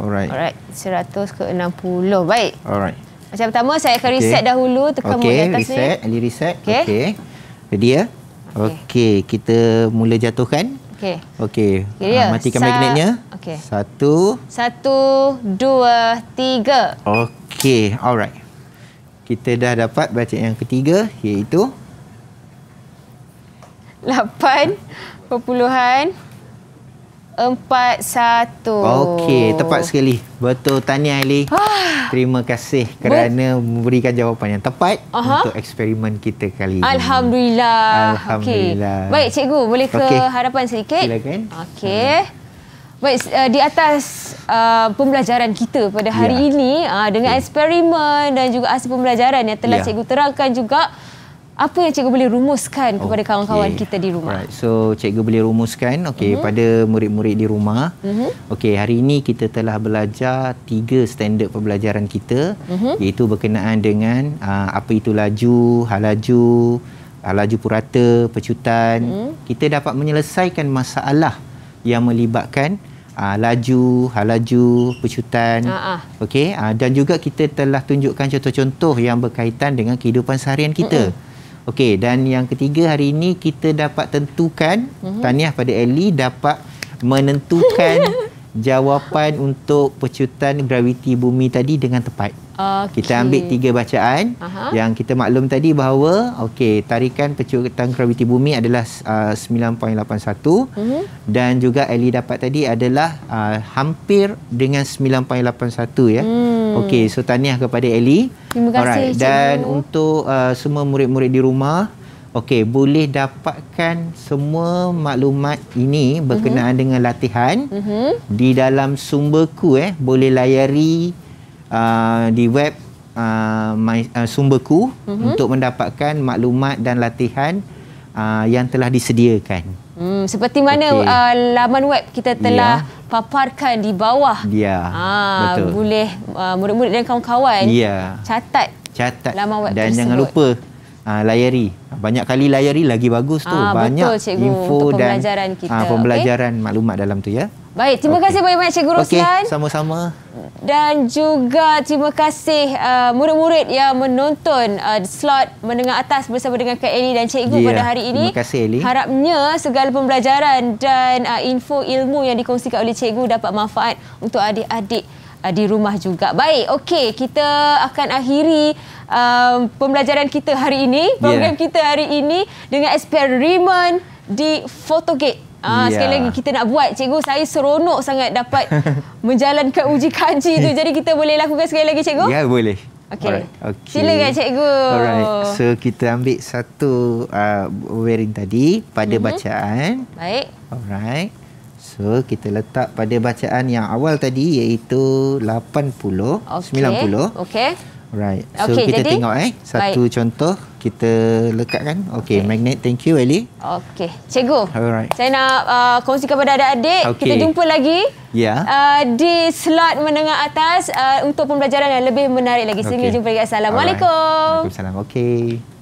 Alright. Alright, seratus ke enam puluh. Baik. Alright. Macam pertama, saya akan reset okay. dahulu. Tekan okay. mode atas reset. ni. Okay, reset. Okay. okay. Ready ya? Okay. okay, kita mula jatuhkan. Okay. Okay, okay uh, ah, matikan Sa magnetnya. Okay. Satu. Satu, dua, tiga. Okay, alright. Kita dah dapat bacaan yang ketiga iaitu... Lapan, perpuluhan... Empat satu Okey Tepat sekali Betul tanya Ali Terima kasih Kerana Ber- memberikan jawapan yang tepat uh Untuk eksperimen kita kali ini Alhamdulillah Alhamdulillah okay. Baik cikgu Boleh ke okay. harapan sedikit Silakan Okey hmm. Baik uh, Di atas uh, Pembelajaran kita pada hari ya. ini uh, Dengan okay. Ya. eksperimen Dan juga hasil pembelajaran Yang telah ya. cikgu terangkan juga apa yang cikgu boleh rumuskan kepada okay. kawan-kawan kita di rumah? Right. So, cikgu boleh rumuskan okay, uh-huh. Mhm. pada murid-murid di rumah. Uh-huh. Mhm. Okay, hari ini kita telah belajar tiga standard pembelajaran kita uh-huh. iaitu berkenaan dengan uh, apa itu laju, hal laju, hal ah, laju purata, pecutan. Uh-huh. Kita dapat menyelesaikan masalah yang melibatkan Uh, laju, halaju, pecutan. Uh-uh. Okey, uh, dan juga kita telah tunjukkan contoh-contoh yang berkaitan dengan kehidupan seharian kita. Uh-uh. Okey dan yang ketiga hari ini kita dapat tentukan mm-hmm. tahniah pada Ellie dapat menentukan jawapan untuk pecutan graviti bumi tadi dengan tepat. Okay. Kita ambil tiga bacaan Aha. yang kita maklum tadi bahawa okey tarikan pecutan graviti bumi adalah uh, 9.81 uh-huh. Mhm. dan juga Ellie dapat tadi adalah uh, hampir dengan 9.81 ya. Hmm. Okey so tahniah kepada Ellie. Terima kasih. Alright. Dan untuk uh, semua murid-murid di rumah Okey, boleh dapatkan semua maklumat ini berkenaan mm -hmm. dengan latihan mm -hmm. di dalam sumberku eh. Boleh layari uh, di web uh, my, uh, sumberku mm -hmm. untuk mendapatkan maklumat dan latihan uh, yang telah disediakan. Hmm, seperti mana okay. uh, laman web kita telah yeah. paparkan di bawah. Ya, yeah. ha, betul. Boleh uh, murid-murid uh, dan kawan-kawan yeah. catat, catat laman web dan tersebut. Dan jangan lupa uh, layari banyak kali layari lagi bagus tu ha, banyak betul, cikgu, info untuk pembelajaran dan ah, kita, uh, pembelajaran okay? maklumat dalam tu ya Baik, terima okay. kasih banyak-banyak Cikgu Ruslan. Okey, sama-sama. Dan juga terima kasih uh, murid-murid yang menonton uh, slot menengah atas bersama dengan Kak Eli dan Cikgu yeah. pada hari ini. Terima kasih Eli. Harapnya segala pembelajaran dan uh, info ilmu yang dikongsikan oleh Cikgu dapat manfaat untuk adik-adik uh, di rumah juga. Baik, okey, kita akan akhiri uh, pembelajaran kita hari ini, program yeah. kita hari ini dengan eksperimen di Photogate. Ah, yeah. Sekali lagi kita nak buat Cikgu saya seronok sangat dapat Menjalankan uji kaji tu Jadi kita boleh lakukan sekali lagi Cikgu Ya yeah, boleh okay. Right. okay. Silakan Cikgu Alright. So kita ambil satu uh, wearing tadi Pada mm -hmm. bacaan Baik Alright So kita letak pada bacaan yang awal tadi iaitu 80 okay. 90. Okey. Right. So okay, kita jadi, tengok eh satu baik. contoh kita lekatkan. Okey, okay. magnet. Thank you Ali. Okey. Cikgu. Alright. Saya nak uh, kongsikan kepada adik-adik. Okay. Kita jumpa lagi. Ya. Yeah. Uh, di slot menengah atas uh, untuk pembelajaran yang lebih menarik lagi. Okay. Sehingga jumpa lagi. Assalamualaikum. Alright. Waalaikumsalam. Okey.